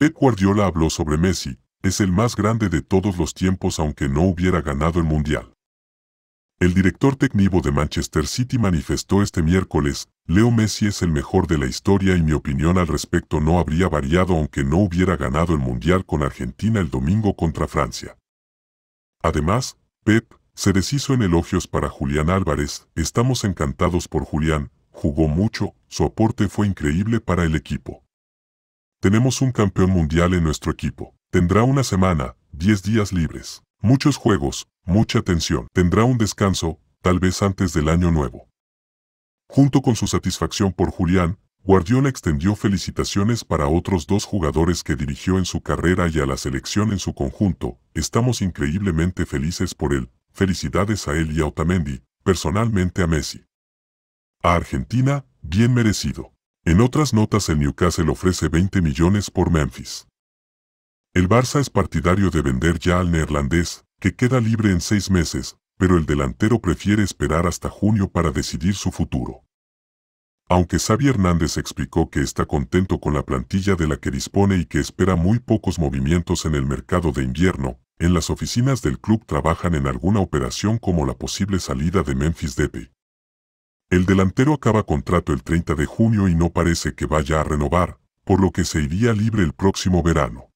Pep Guardiola habló sobre Messi, es el más grande de todos los tiempos aunque no hubiera ganado el Mundial. El director técnico de Manchester City manifestó este miércoles, Leo Messi es el mejor de la historia y mi opinión al respecto no habría variado aunque no hubiera ganado el Mundial con Argentina el domingo contra Francia. Además, Pep se deshizo en elogios para Julián Álvarez, estamos encantados por Julián, jugó mucho, su aporte fue increíble para el equipo. Tenemos un campeón mundial en nuestro equipo. Tendrá una semana, 10 días libres, muchos juegos, mucha tensión. Tendrá un descanso, tal vez antes del año nuevo. Junto con su satisfacción por Julián, Guardiola extendió felicitaciones para otros dos jugadores que dirigió en su carrera y a la selección en su conjunto. Estamos increíblemente felices por él. Felicidades a él y a Otamendi, personalmente a Messi. A Argentina, bien merecido. En otras notas el Newcastle ofrece 20 millones por Memphis. El Barça es partidario de vender ya al neerlandés, que queda libre en seis meses, pero el delantero prefiere esperar hasta junio para decidir su futuro. Aunque Xavi Hernández explicó que está contento con la plantilla de la que dispone y que espera muy pocos movimientos en el mercado de invierno, en las oficinas del club trabajan en alguna operación como la posible salida de Memphis Depay. El delantero acaba contrato el 30 de junio y no parece que vaya a renovar, por lo que se iría libre el próximo verano.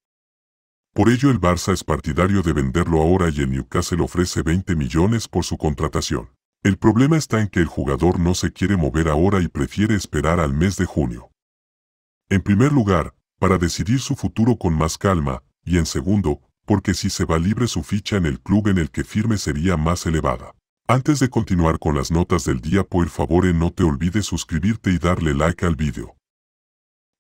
Por ello el Barça es partidario de venderlo ahora y el Newcastle ofrece 20 millones por su contratación. El problema está en que el jugador no se quiere mover ahora y prefiere esperar al mes de junio. En primer lugar, para decidir su futuro con más calma, y en segundo, porque si se va libre su ficha en el club en el que firme sería más elevada. Antes de continuar con las notas del día por favor eh, no te olvides suscribirte y darle like al vídeo.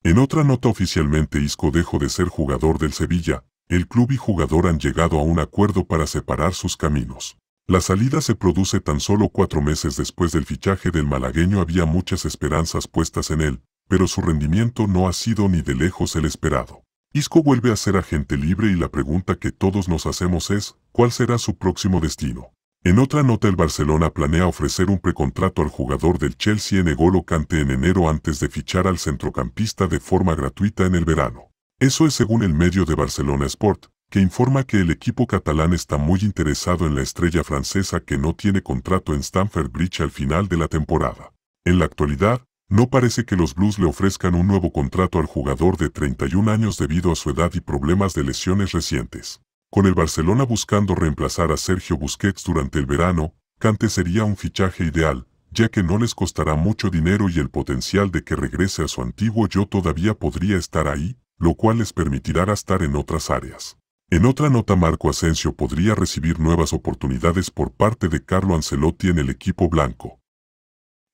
En otra nota oficialmente Isco dejó de ser jugador del Sevilla, el club y jugador han llegado a un acuerdo para separar sus caminos. La salida se produce tan solo cuatro meses después del fichaje del malagueño había muchas esperanzas puestas en él, pero su rendimiento no ha sido ni de lejos el esperado. Isco vuelve a ser agente libre y la pregunta que todos nos hacemos es, ¿cuál será su próximo destino? En otra nota el Barcelona planea ofrecer un precontrato al jugador del Chelsea en Egolo Cante en enero antes de fichar al centrocampista de forma gratuita en el verano. Eso es según el medio de Barcelona Sport, que informa que el equipo catalán está muy interesado en la estrella francesa que no tiene contrato en Stamford Bridge al final de la temporada. En la actualidad, no parece que los Blues le ofrezcan un nuevo contrato al jugador de 31 años debido a su edad y problemas de lesiones recientes. Con el Barcelona buscando reemplazar a Sergio Busquets durante el verano, Kante sería un fichaje ideal, ya que no les costará mucho dinero y el potencial de que regrese a su antiguo yo todavía podría estar ahí, lo cual les permitirá estar en otras áreas. En otra nota Marco Asensio podría recibir nuevas oportunidades por parte de Carlo Ancelotti en el equipo blanco.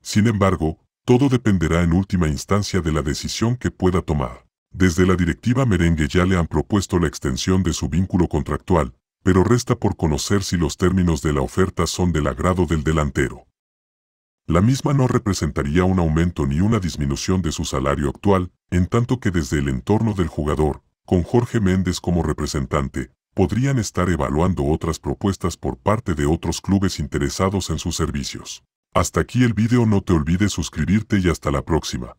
Sin embargo, todo dependerá en última instancia de la decisión que pueda tomar. Desde la directiva merengue ya le han propuesto la extensión de su vínculo contractual, pero resta por conocer si los términos de la oferta son del agrado del delantero. La misma no representaría un aumento ni una disminución de su salario actual, en tanto que desde el entorno del jugador, con Jorge Méndez como representante, podrían estar evaluando otras propuestas por parte de otros clubes interesados en sus servicios. Hasta aquí el vídeo no te olvides suscribirte y hasta la próxima.